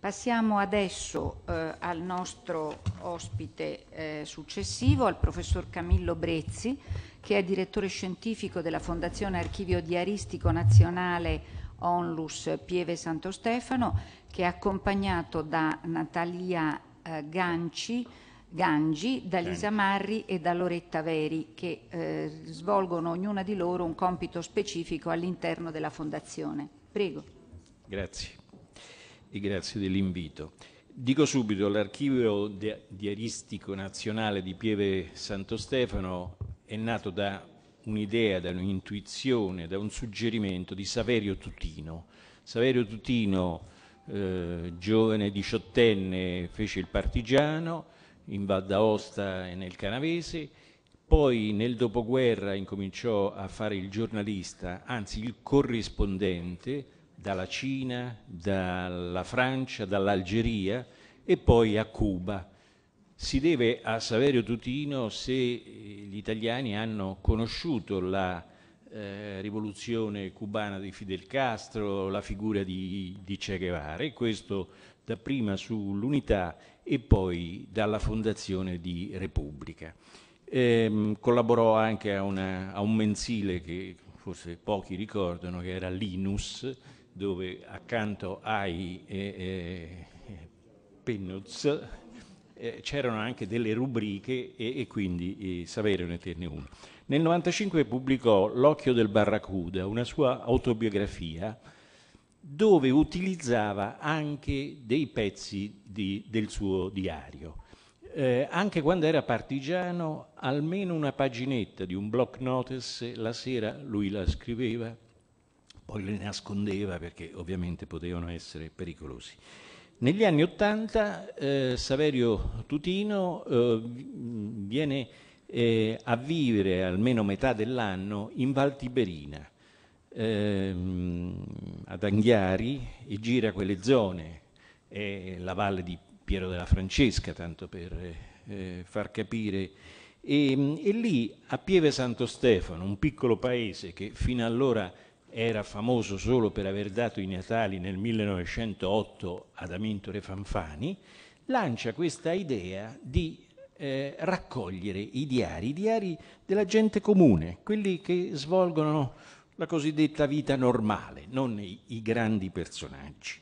Passiamo adesso eh, al nostro ospite eh, successivo, al professor Camillo Brezzi, che è direttore scientifico della Fondazione Archivio Diaristico Nazionale Onlus Pieve Santo Stefano, che è accompagnato da Natalia eh, Ganci, Gangi, da Lisa Marri e da Loretta Veri, che eh, svolgono ognuna di loro un compito specifico all'interno della Fondazione. Prego. Grazie e grazie dell'invito. Dico subito, l'archivio diaristico nazionale di Pieve Santo Stefano è nato da un'idea, da un'intuizione, da un suggerimento di Saverio Tutino. Saverio Tutino, eh, giovane diciottenne, fece il partigiano in Val d'Aosta e nel Canavese, poi nel dopoguerra incominciò a fare il giornalista, anzi il corrispondente, dalla Cina, dalla Francia, dall'Algeria e poi a Cuba. Si deve a Saverio Tutino se eh, gli italiani hanno conosciuto la eh, rivoluzione cubana di Fidel Castro, la figura di, di Che Guevara e questo dapprima sull'unità e poi dalla fondazione di Repubblica. Eh, collaborò anche a, una, a un mensile che forse pochi ricordano che era Linus, dove accanto ai eh, eh Pennoz eh, c'erano anche delle rubriche e, e quindi eh, Saverio tenne uno. Nel 1995 pubblicò L'occhio del Barracuda, una sua autobiografia, dove utilizzava anche dei pezzi di, del suo diario. Eh, anche quando era partigiano, almeno una paginetta di un block notice la sera lui la scriveva poi le nascondeva perché ovviamente potevano essere pericolosi. Negli anni Ottanta eh, Saverio Tutino eh, viene eh, a vivere almeno metà dell'anno in Val Tiberina, ehm, ad Anghiari, e gira quelle zone, è la valle di Piero della Francesca, tanto per eh, far capire e, e, lì a Pieve Santo Stefano, un piccolo paese che fino allora era famoso solo per aver dato i Natali nel 1908 ad Amintore Fanfani, lancia questa idea di eh, raccogliere i diari, i diari della gente comune, quelli che svolgono la cosiddetta vita normale, non i, i grandi personaggi.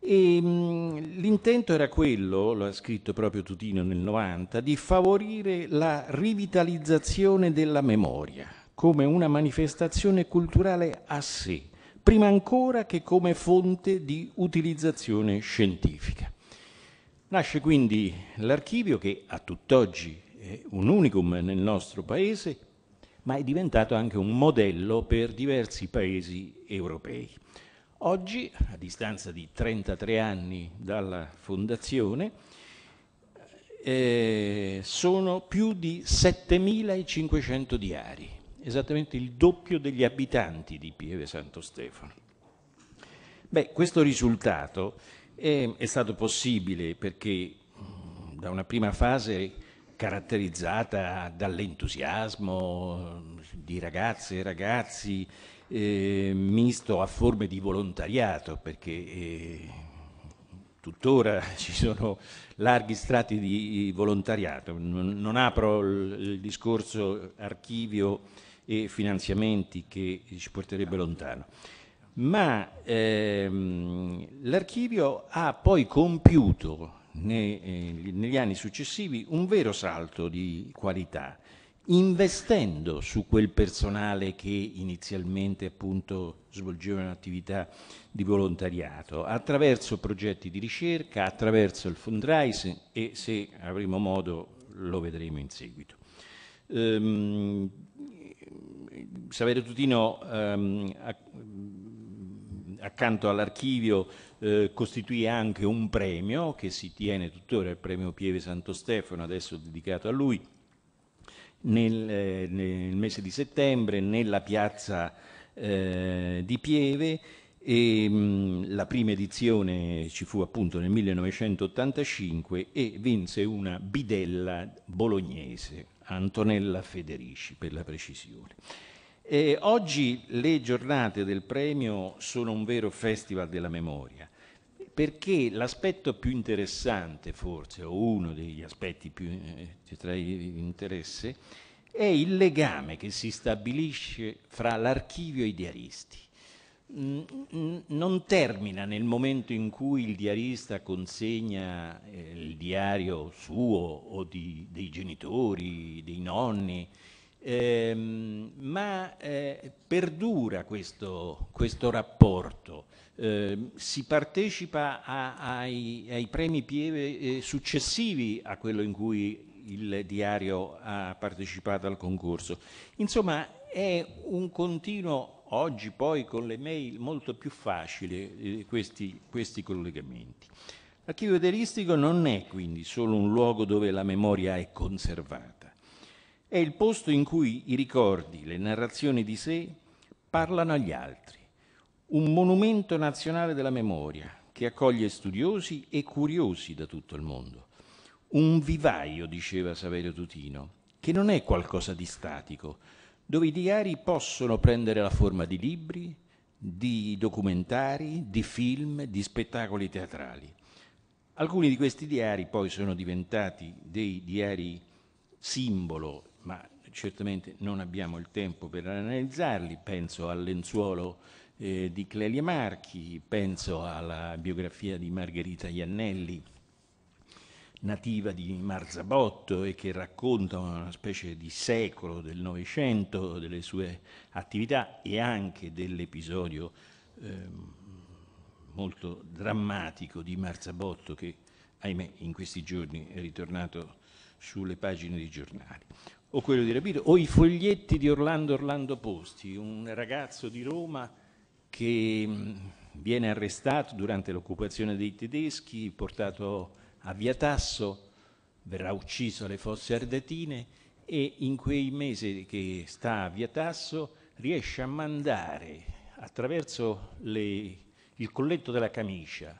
E, ehm, mh, l'intento era quello, lo ha scritto proprio Tutino nel 90, di favorire la rivitalizzazione della memoria, come una manifestazione culturale a sé, prima ancora che come fonte di utilizzazione scientifica. Nasce quindi l'archivio che a tutt'oggi è un unicum nel nostro paese, ma è diventato anche un modello per diversi paesi europei. Oggi, a distanza di 33 anni dalla fondazione, eh, sono più di 7.500 diari, esattamente il doppio degli abitanti di Pieve Santo Stefano. Beh, questo risultato è, ehm, è stato possibile perché mm, da una prima fase caratterizzata dall'entusiasmo mm, di ragazze e ragazzi eh, misto a forme di volontariato, perché eh, tuttora ci sono larghi strati di volontariato. Non, non apro il, il discorso archivio e finanziamenti che ci porterebbe lontano. Ma ehm, l'archivio ha poi compiuto ne, eh, negli anni successivi un vero salto di qualità, investendo su quel personale che inizialmente appunto svolgeva un'attività di volontariato, attraverso progetti di ricerca, attraverso il fundraising e se avremo modo lo vedremo in seguito. Ehm, Saverio Tutino ehm, mm, accanto all'archivio eh, costituì anche un premio che si tiene tuttora, il premio Pieve Santo Stefano, adesso dedicato a lui, nel, eh, nel mese di settembre nella piazza eh, di Pieve e mh, mm, la prima edizione ci fu appunto nel 1985 e vinse una bidella bolognese, Antonella Federici per la precisione. E oggi le giornate del premio sono un vero festival della memoria, perché l'aspetto più interessante, forse, o uno degli aspetti più eh, tra interesse, è il legame che si stabilisce fra l'archivio e i diaristi. Mm, mm, non termina nel momento in cui il diarista consegna eh, il diario suo o di, dei genitori, dei nonni, eh, ma eh, perdura questo, questo rapporto, eh, si partecipa a, ai, ai, premi Pieve eh, successivi a quello in cui il diario ha partecipato al concorso. Insomma è un continuo, oggi poi con le mail molto più facile eh, questi, questi collegamenti. L'archivio ederistico non è quindi solo un luogo dove la memoria è conservata è il posto in cui i ricordi, le narrazioni di sé parlano agli altri. Un monumento nazionale della memoria che accoglie studiosi e curiosi da tutto il mondo. Un vivaio, diceva Saverio Tutino, che non è qualcosa di statico, dove i diari possono prendere la forma di libri, di documentari, di film, di spettacoli teatrali. Alcuni di questi diari poi sono diventati dei diari simbolo ma certamente non abbiamo il tempo per analizzarli, penso al lenzuolo eh, di Clelia Marchi, penso alla biografia di Margherita Iannelli, nativa di Marzabotto e che racconta una specie di secolo del Novecento, delle sue attività e anche dell'episodio eh, molto drammatico di Marzabotto che, ahimè, in questi giorni è ritornato sulle pagine dei giornali o quello di Rapido, o i foglietti di Orlando Orlando Posti, un ragazzo di Roma che mm, viene arrestato durante l'occupazione dei tedeschi, portato a Via Tasso, verrà ucciso alle fosse ardatine e in quei mesi che sta a Via Tasso riesce a mandare attraverso le, il colletto della camicia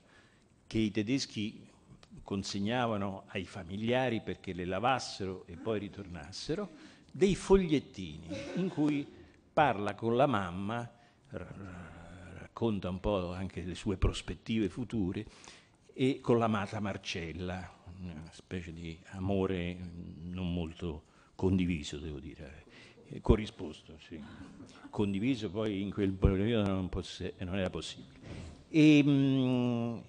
che i tedeschi consegnavano ai familiari perché le lavassero e poi ritornassero, dei fogliettini in cui parla con la mamma, racconta un po' anche le sue prospettive future, e con l'amata Marcella, una specie di amore non molto condiviso, devo dire, eh, corrisposto, sì. Condiviso poi in quel periodo non, non era possibile. E, ehm, mh,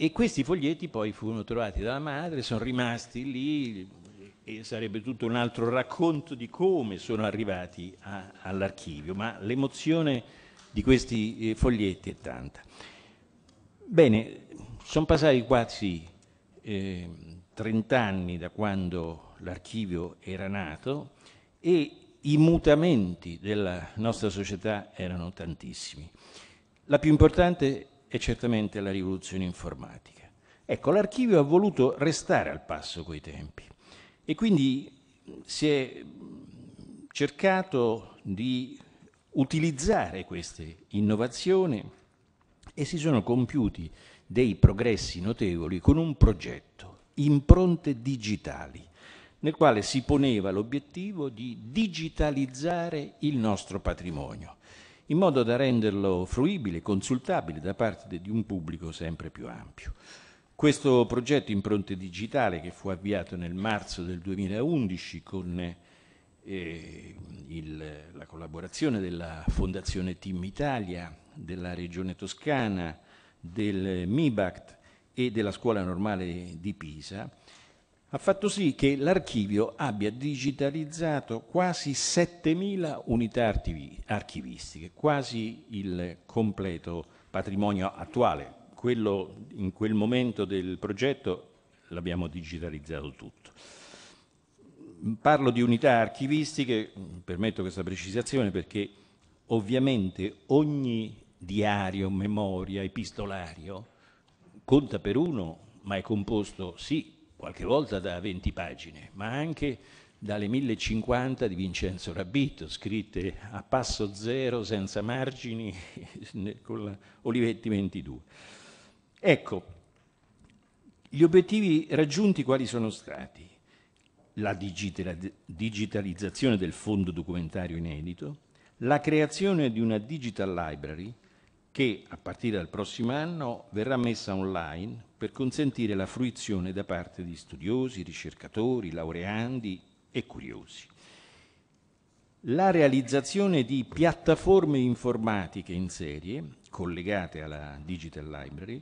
e questi foglietti poi furono trovati dalla madre, sono rimasti lì e sarebbe tutto un altro racconto di come sono arrivati all'archivio, ma l'emozione di questi eh, foglietti è tanta. Bene, sono passati quasi eh, 30 anni da quando l'archivio era nato e i mutamenti della nostra società erano tantissimi. La più importante e certamente la rivoluzione informatica. Ecco, l'archivio ha voluto restare al passo coi tempi e quindi si è cercato di utilizzare queste innovazioni e si sono compiuti dei progressi notevoli con un progetto, impronte digitali, nel quale si poneva l'obiettivo di digitalizzare il nostro patrimonio in modo da renderlo fruibile, consultabile da parte di un pubblico sempre più ampio. Questo progetto Impronte Digitale, che fu avviato nel marzo del 2011 con eh, il, la collaborazione della Fondazione Team Italia, della Regione Toscana, del MIBACT e della Scuola Normale di Pisa, ha fatto sì che l'archivio abbia digitalizzato quasi 7.000 unità archivi, archivistiche, quasi il completo patrimonio attuale. Quello in quel momento del progetto l'abbiamo digitalizzato tutto. Parlo di unità archivistiche, permetto questa precisazione perché ovviamente ogni diario, memoria, epistolario conta per uno, ma è composto sì qualche volta da 20 pagine, ma anche dalle 1050 di Vincenzo Rabbito, scritte a passo zero, senza margini, con la Olivetti 22. Ecco, gli obiettivi raggiunti quali sono stati? La digitalizzazione del fondo documentario inedito, la creazione di una digital library che a partire dal prossimo anno verrà messa online per consentire la fruizione da parte di studiosi, ricercatori, laureandi e curiosi. La realizzazione di piattaforme informatiche in serie, collegate alla Digital Library,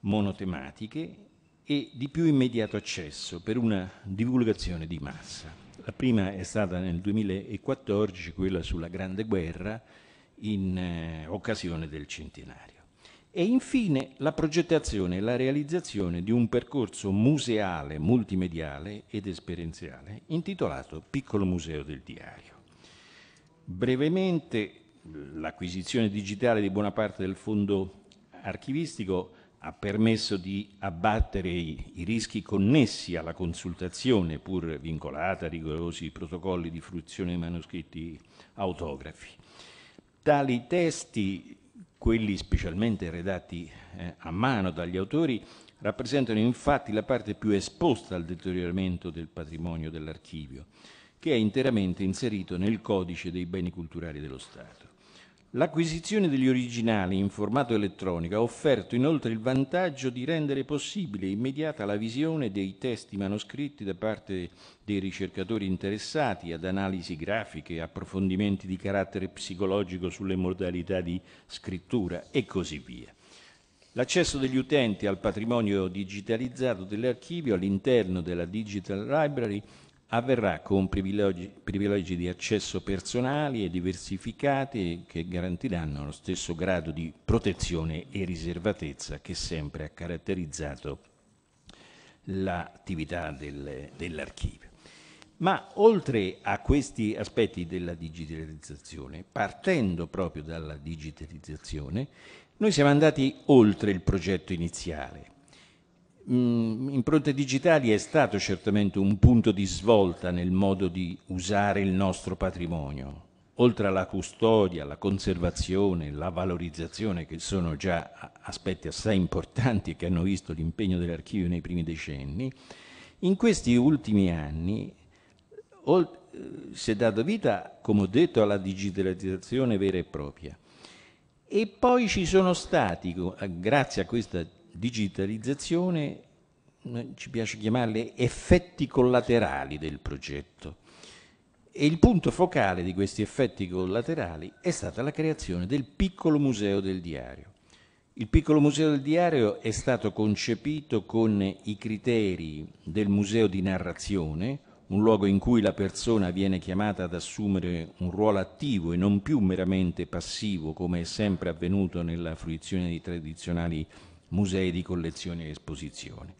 monotematiche e di più immediato accesso per una divulgazione di massa. La prima è stata nel 2014, quella sulla Grande Guerra, in eh, occasione del centenario e infine la progettazione e la realizzazione di un percorso museale, multimediale ed esperienziale intitolato Piccolo Museo del Diario. Brevemente, l'acquisizione digitale di buona parte del fondo archivistico ha permesso di abbattere i, i, rischi connessi alla consultazione, pur vincolata a rigorosi protocolli di fruizione dei manoscritti autografi. Tali testi quelli specialmente redatti eh, a mano dagli autori rappresentano infatti la parte più esposta al deterioramento del patrimonio dell'archivio, che è interamente inserito nel codice dei beni culturali dello Stato. L'acquisizione degli originali in formato elettronico ha offerto inoltre il vantaggio di rendere possibile e immediata la visione dei testi manoscritti da parte dei ricercatori interessati ad analisi grafiche, approfondimenti di carattere psicologico sulle modalità di scrittura e così via. L'accesso degli utenti al patrimonio digitalizzato dell'archivio all'interno della Digital Library avverrà con privilegi, privilegi, di accesso personali e diversificati che garantiranno lo stesso grado di protezione e riservatezza che sempre ha caratterizzato l'attività del, dell'archivio. Ma oltre a questi aspetti della digitalizzazione, partendo proprio dalla digitalizzazione, noi siamo andati oltre il progetto iniziale mh, mm, impronte digitali è stato certamente un punto di svolta nel modo di usare il nostro patrimonio. Oltre alla custodia, alla conservazione, alla valorizzazione, che sono già aspetti assai importanti e che hanno visto l'impegno dell'archivio nei primi decenni, in questi ultimi anni eh, si è dato vita, come ho detto, alla digitalizzazione vera e propria. E poi ci sono stati, grazie a questa digitalizzazione, ci piace chiamarle effetti collaterali del progetto. E il punto focale di questi effetti collaterali è stata la creazione del piccolo museo del diario. Il piccolo museo del diario è stato concepito con i criteri del museo di narrazione, un luogo in cui la persona viene chiamata ad assumere un ruolo attivo e non più meramente passivo, come è sempre avvenuto nella fruizione di tradizionali musei di collezioni e esposizioni.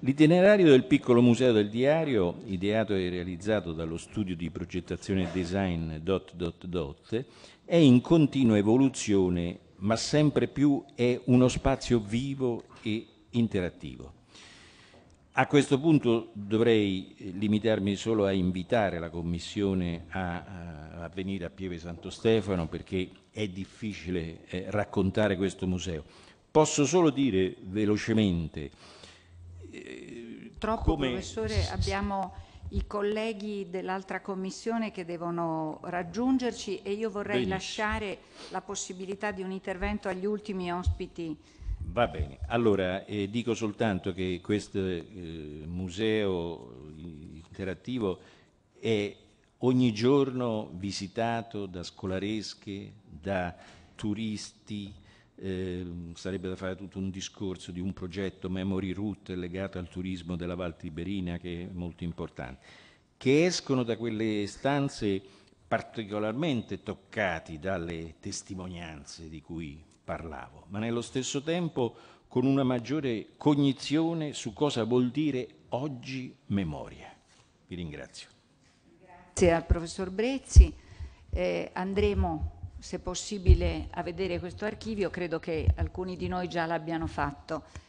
L'itinerario del piccolo museo del diario, ideato e realizzato dallo studio di progettazione e design dot dot dot, è in continua evoluzione, ma sempre più è uno spazio vivo e interattivo. A questo punto dovrei limitarmi solo a invitare la Commissione a, a venire a Pieve Santo Stefano perché è difficile eh, raccontare questo museo Posso solo dire velocemente... Eh, Troppo, come... professore, abbiamo i colleghi dell'altra commissione che devono raggiungerci e io vorrei Benissimo. lasciare la possibilità di un intervento agli ultimi ospiti. Va bene, allora eh, dico soltanto che questo eh, museo interattivo è ogni giorno visitato da scolaresche, da turisti, eh, sarebbe da fare tutto un discorso di un progetto Memory Route legato al turismo della Val Tiberina che è molto importante, che escono da quelle stanze particolarmente toccati dalle testimonianze di cui parlavo, ma nello stesso tempo con una maggiore cognizione su cosa vuol dire oggi memoria. Vi ringrazio. Grazie al professor Brezzi. Eh, andremo se possibile, a vedere questo archivio, credo che alcuni di noi già l'abbiano fatto.